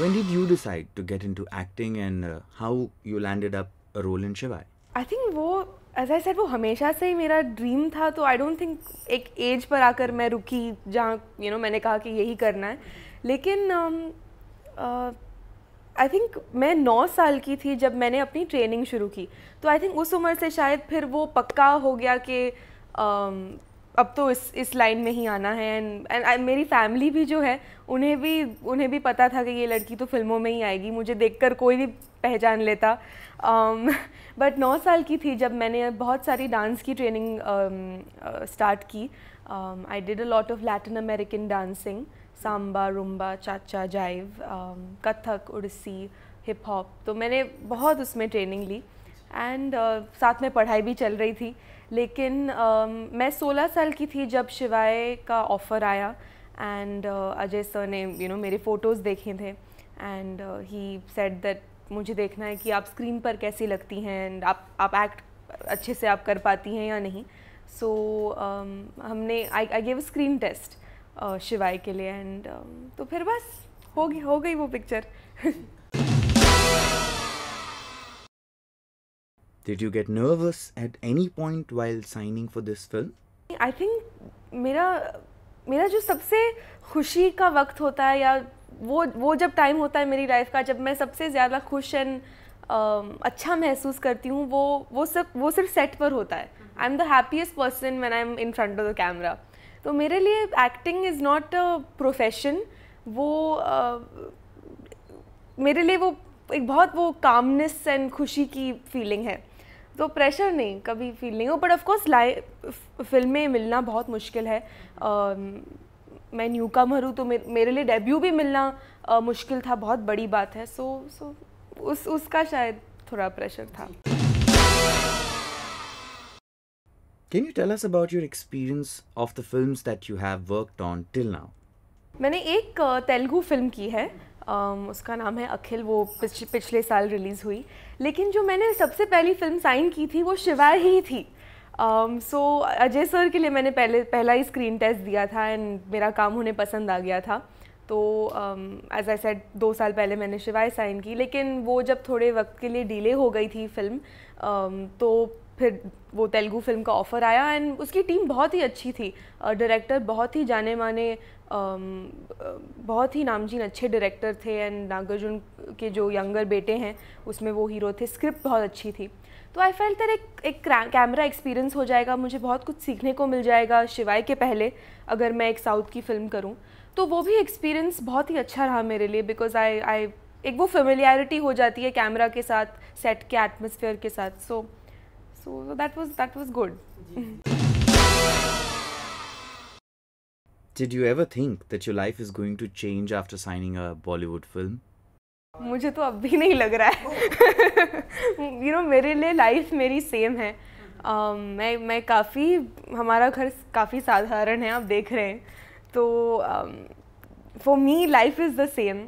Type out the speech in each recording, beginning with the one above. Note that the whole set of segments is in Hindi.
When did you decide to get into acting and uh, how you landed up a role in Shivai? I think वो as I said वो हमेशा से ही मेरा ड्रीम था तो आई डोंट थिंक एक एज पर आकर मैं रुकी जहाँ यू नो मैंने कहा कि यही करना है लेकिन आई um, थिंक uh, मैं नौ साल की थी जब मैंने अपनी ट्रेनिंग शुरू की तो आई थिंक उस उम्र से शायद फिर वो पक्का हो गया कि um, अब तो इस इस लाइन में ही आना है एंड एंड मेरी फैमिली भी जो है उन्हें भी उन्हें भी पता था कि ये लड़की तो फिल्मों में ही आएगी मुझे देखकर कोई भी पहचान लेता बट um, नौ साल की थी जब मैंने बहुत सारी डांस की ट्रेनिंग स्टार्ट um, uh, की I did a lot of Latin American dancing samba rumba cha cha jive Kathak Odissi hip hop तो मैंने बहुत उसमें ट्रेनिंग ली एंड uh, साथ में पढ़ाई भी चल रही थी लेकिन uh, मैं 16 साल की थी जब शिवाय का ऑफ़र आया एंड uh, अजय सर ने यू you नो know, मेरे फ़ोटोज़ देखे थे एंड ही सेड दैट मुझे देखना है कि आप स्क्रीन पर कैसी लगती हैं एंड आप आप एक्ट अच्छे से आप कर पाती हैं या नहीं सो so, um, हमने I I gave screen test Shivaay के लिए एंड uh, um, तो फिर बस हो गई हो गई वो picture Did you get nervous at any point while signing for this film? I think मेरा मेरा जो सबसे खुशी का वक्त होता है या वो वो जब टाइम होता है मेरी लाइफ का जब मैं सबसे ज़्यादा खुश एंड um, अच्छा महसूस करती हूँ वो वो सब वो सिर्फ सेट पर होता है I am the happiest person when I am in front of the camera तो मेरे लिए acting is not a profession वो uh, मेरे लिए वो एक बहुत वो कामनेस एंड खुशी की फीलिंग है तो प्रेशर नहीं कभी फील नहीं हो बट ऑफकोर्स लाइव फिल्म में मिलना बहुत मुश्किल है मैं न्यू कमर हूँ तो मेरे लिए डेब्यू भी मिलना आ, मुश्किल था बहुत बड़ी बात है सो सो उस उसका शायद थोड़ा प्रेशर था Can you tell us about your experience of the films that you have worked on till now? मैंने एक तेलुगु फिल्म की है उसका नाम है अखिल वो पिछ, पिछले साल रिलीज़ हुई लेकिन जो मैंने सबसे पहली फिल्म साइन की थी वो शिवाय ही थी so um, so, Ajay sir के लिए मैंने पहले पहला ही स्क्रीन टेस्ट दिया था एंड मेरा काम उन्हें पसंद आ गया था तो एज आई सेड दो साल पहले मैंने शिवाय साइन की लेकिन वो जब थोड़े वक्त के लिए डिले हो गई थी फिल्म um, तो फिर वो तेलुगू फिल्म का ऑफ़र आया एंड उसकी टीम बहुत ही अच्छी थी डायरेक्टर बहुत ही जाने माने बहुत ही नामचीन अच्छे डायरेक्टर थे एंड नागार्जुन के जो यंगर बेटे हैं उसमें वो हीरो थे स्क्रिप्ट बहुत अच्छी थी तो आई फेल तर एक एक कैमरा एक्सपीरियंस हो जाएगा मुझे बहुत कुछ सीखने को मिल जाएगा शिवाय के पहले अगर मैं एक साउथ की फ़िल्म करूँ तो वो भी एक्सपीरियंस बहुत ही अच्छा रहा मेरे लिए बिकॉज आई आई एक वो फेमिलियरिटी हो जाती है कैमरा के साथ सेट के एटमोसफेयर के साथ सो so, so that was that was good did you ever think that your life is going to change after signing a bollywood film मुझे तो अब भी नहीं लग रहा है यू नो मेरे लिए लाइफ मेरी सेम है मैं मैं काफ़ी हमारा घर काफ़ी साधारण है आप देख रहे हैं तो for me life is the same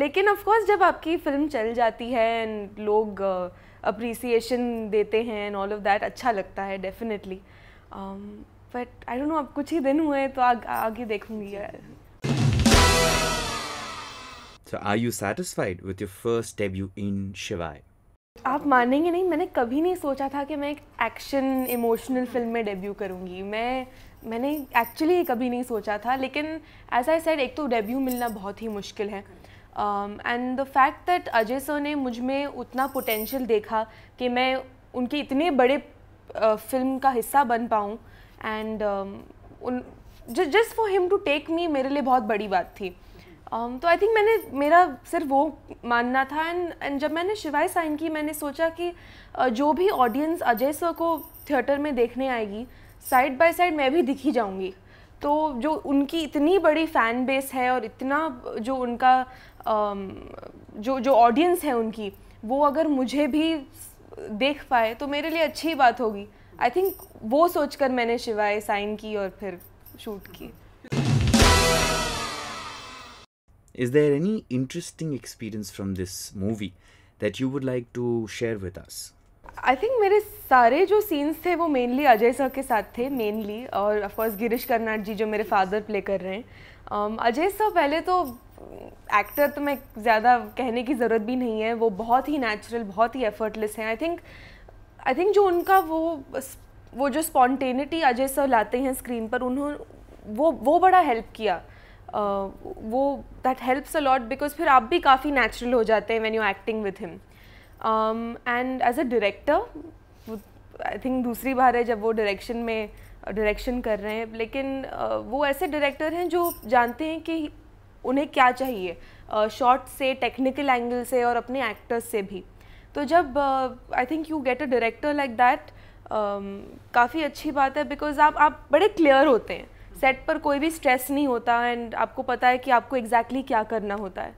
लेकिन ऑफ कोर्स जब आपकी फ़िल्म चल जाती है एंड लोग uh, अप्रिसिएशन देते हैं एंड ऑल ऑफ दैट अच्छा लगता है definitely but I don't know अब कुछ ही दिन हुए तो आगे देखूंगी so are you satisfied with your first debut in Shivaay आप मानेंगे नहीं मैंने कभी नहीं सोचा था कि मैं एक एक्शन इमोशनल फिल्म में डेब्यू करूँगी मैं मैंने एक्चुअली कभी नहीं सोचा था लेकिन एज आई सेड एक तो डेब्यू मिलना बहुत ही मुश्किल है and the fact that Ajay sir ने मुझ में उतना पोटेंशियल देखा कि मैं उनके इतने बड़े फिल्म uh, का हिस्सा बन पाऊँ एंड um, उन just for him to take me मेरे लिए बहुत बड़ी बात थी um, तो आई थिंक मैंने मेरा सिर्फ वो मानना था एंड एंड जब मैंने शिवाय साइन की मैंने सोचा कि uh, जो भी ऑडियंस अजय सर को थिएटर में देखने आएगी साइड बाय साइड मैं भी दिखी जाऊँगी तो जो उनकी इतनी बड़ी फ़ैन बेस है और इतना जो उनका जो जो ऑडियंस है उनकी वो अगर मुझे भी देख पाए तो मेरे लिए अच्छी बात होगी आई थिंक वो सोचकर मैंने शिवाय साइन की और फिर शूट की Is there any interesting experience from this movie that you would like to share with us? I think मेरे सारे जो सीन्स थे वो मेनली अजय सर के साथ थे मेनली और ऑफकोर्स गिरीश कर्नाट जी जो मेरे फादर प्ले कर रहे हैं um, अजय सर पहले तो एक्टर mm, तो मैं ज़्यादा कहने की ज़रूरत भी नहीं है वो बहुत ही नेचुरल बहुत ही एफर्टलेस हैं आई थिंक आई थिंक जो उनका वो वो जो स्पॉन्टेनिटी अजय सर लाते हैं स्क्रीन पर उन्होंने वो वो बड़ा हेल्प किया uh, वो that helps a lot because फिर आप भी काफ़ी नेचुरल हो जाते हैं when you acting with him and as a director I think दूसरी बार है जब वो डायरेक्शन में डायरेक्शन uh, कर रहे हैं लेकिन uh, वो ऐसे डायरेक्टर हैं जो जानते हैं कि उन्हें क्या चाहिए शॉर्ट uh, से टेक्निकल एंगल से और अपने एक्टर्स से भी तो जब I think you get a director like that काफ़ी अच्छी बात है बिकॉज आप आप बड़े क्लियर होते हैं सेट पर कोई भी स्ट्रेस नहीं होता एंड आपको पता है कि आपको एग्जैक्टली exactly क्या करना होता है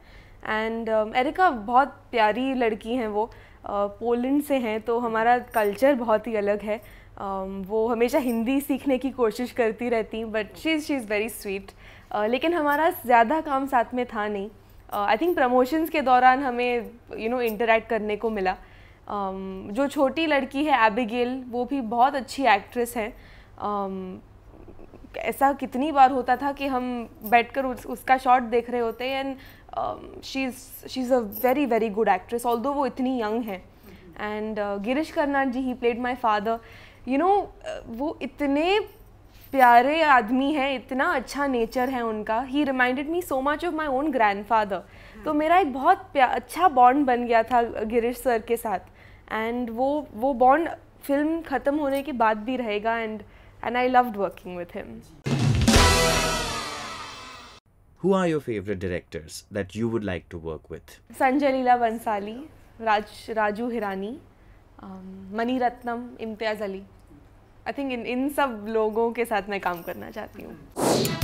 एंड एरिका um, बहुत प्यारी लड़की हैं वो पोलैंड से हैं तो हमारा कल्चर बहुत ही अलग है um, वो हमेशा हिंदी सीखने की कोशिश करती रहती but she she is very sweet लेकिन हमारा ज़्यादा काम साथ में था नहीं आई थिंक प्रमोशंस के दौरान हमें यू नो इंटरेक्ट करने को मिला um, जो छोटी लड़की है एबिगेल वो भी बहुत अच्छी एक्ट्रेस हैं um, ऐसा कितनी बार होता था कि हम बैठकर उस, उसका शॉट देख रहे होते and she is she is a very very good actress all वो इतनी यंग है एंड गिरीश कर्नाड जी ही played my father you know वो इतने प्यारे आदमी हैं इतना अच्छा नेचर है उनका ही reminded me so much of my own grandfather तो हाँ। मेरा एक बहुत अच्छा बॉन्ड बन गया था uh, गिरीश सर के साथ एंड वो वो बॉन्ड फिल्म ख़त्म होने के बाद भी रहेगा and and I loved working with him. Who are your favorite directors that you would like to work with? Sanjay Leela Bansali, Raj, Raju Hirani, um, Mani Ratnam, Imtiaz Ali. I think in in सब लोगों के साथ मैं काम करना चाहती हूँ